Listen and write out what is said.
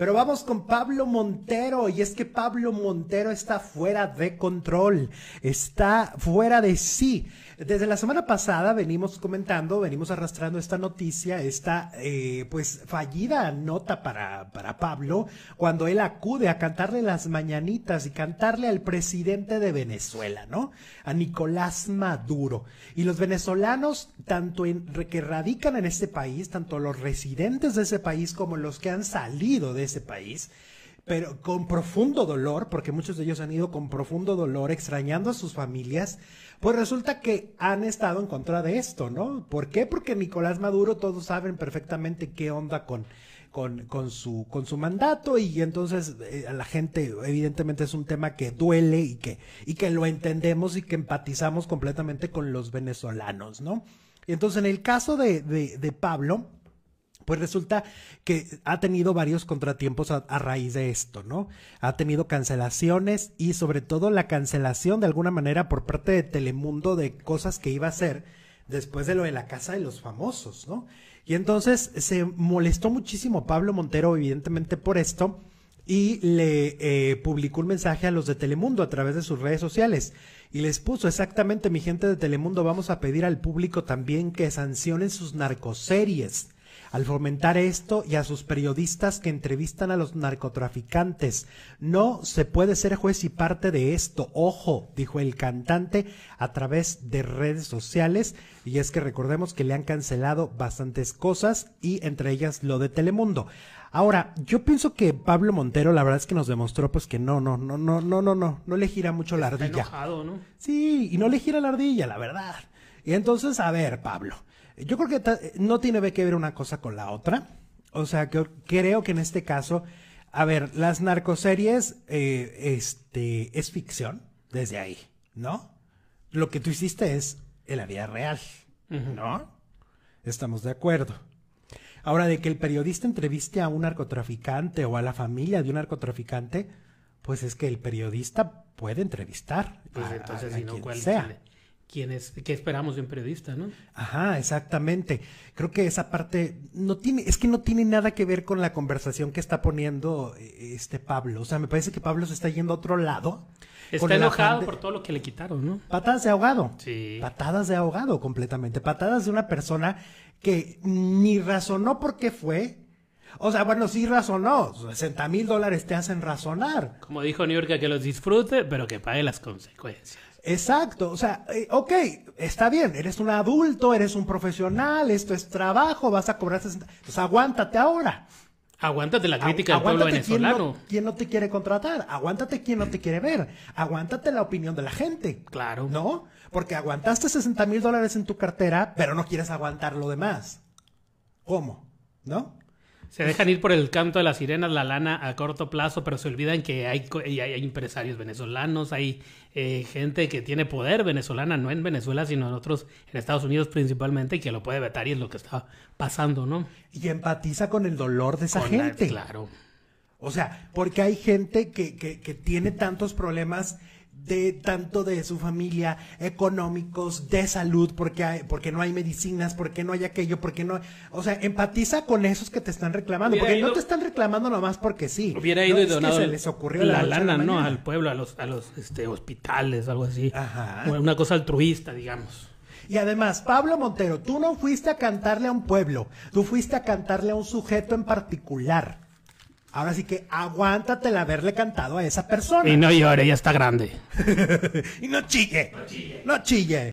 Pero vamos con Pablo Montero. Y es que Pablo Montero está fuera de control. Está fuera de sí. Desde la semana pasada venimos comentando, venimos arrastrando esta noticia, esta eh, pues fallida nota para, para Pablo, cuando él acude a cantarle las mañanitas y cantarle al presidente de Venezuela, ¿no? A Nicolás Maduro. Y los venezolanos, tanto en, que radican en este país, tanto los residentes de ese país como los que han salido de ese país, pero con profundo dolor, porque muchos de ellos han ido con profundo dolor, extrañando a sus familias, pues resulta que han estado en contra de esto, ¿no? ¿Por qué? Porque Nicolás Maduro, todos saben perfectamente qué onda con con, su, con su mandato y entonces eh, a la gente evidentemente es un tema que duele y que, y que lo entendemos y que empatizamos completamente con los venezolanos, ¿no? Y entonces en el caso de, de, de Pablo, pues resulta que ha tenido varios contratiempos a, raíz de esto, ¿no? Ha tenido cancelaciones y sobre todo la cancelación de alguna manera por parte de Telemundo de cosas que iba a hacer después de lo de la casa de los famosos, ¿no? Y entonces se molestó muchísimo Pablo Montero, evidentemente, por esto y le eh, publicó un mensaje a los de Telemundo a través de sus redes sociales y les puso exactamente mi gente de Telemundo vamos a pedir al público también que sancionen sus narcoseries al fomentar esto y a sus periodistas que entrevistan a los narcotraficantes. No se puede ser juez y parte de esto, ojo, dijo el cantante a través de redes sociales. Y es que recordemos que le han cancelado bastantes cosas y entre ellas lo de Telemundo. Ahora, yo pienso que Pablo Montero, la verdad es que nos demostró pues que no, no, no, no, no, no, no, no le gira mucho la ardilla. Enojado, ¿no? Sí, y no le gira la ardilla, la verdad. Y entonces, a ver, Pablo, yo creo que eh, no tiene que ver una cosa con la otra. O sea, que creo que en este caso, a ver, las narcoseries eh, este, es ficción desde ahí, ¿no? Lo que tú hiciste es en la vida real, ¿no? Estamos de acuerdo. Ahora, de que el periodista entreviste a un narcotraficante o a la familia de un narcotraficante, pues es que el periodista puede entrevistar. Pues a, entonces, si no, quien sea quienes que esperamos de un periodista, ¿no? Ajá, exactamente. Creo que esa parte no tiene, es que no tiene nada que ver con la conversación que está poniendo eh, este Pablo. O sea, me parece que Pablo se está yendo a otro lado. Está enojado por todo lo que le quitaron, ¿no? Patadas de ahogado. Sí. Patadas de ahogado completamente. Patadas de una persona que ni razonó por qué fue, o sea, bueno, sí razonó. 60 mil dólares te hacen razonar. Como dijo New York, que los disfrute, pero que pague las consecuencias. Exacto, o sea, eh, ok, está bien, eres un adulto, eres un profesional, esto es trabajo, vas a cobrar 60, pues aguántate ahora. Aguántate la crítica del pueblo venezolano. Aguántate no, no, te quiere contratar, aguántate quien no te quiere ver, aguántate la opinión de la gente. Claro. ¿No? Porque aguantaste 60 mil dólares en tu cartera, pero no quieres aguantar lo demás. ¿Cómo? ¿No? Se dejan ir por el canto de las sirenas, la lana a corto plazo, pero se olvidan que hay, empresarios venezolanos, hay eh, gente que tiene poder venezolana, no en Venezuela, sino en otros, en Estados Unidos principalmente, que lo puede vetar y es lo que está pasando, ¿no? Y empatiza con el dolor de esa gente. claro. O sea, porque hay gente que, que, que tiene tantos problemas de tanto de su familia, económicos, de salud, porque, porque no hay medicinas, porque no hay aquello, porque no... O sea, empatiza con esos que te están reclamando, porque no te están reclamando nomás porque sí. Hubiera ido y donado se les ocurrió la, lana, ¿no? Al pueblo, a los, a los este, hospitales, algo así. Ajá. Una cosa altruista, digamos. Y además, Pablo Montero, tú no fuiste a cantarle a un pueblo, tú fuiste a cantarle a un sujeto en particular. Ahora sí que aguántate el haberle cantado a esa persona. Y no llore, ya está grande. y no chille. No chille. No chille.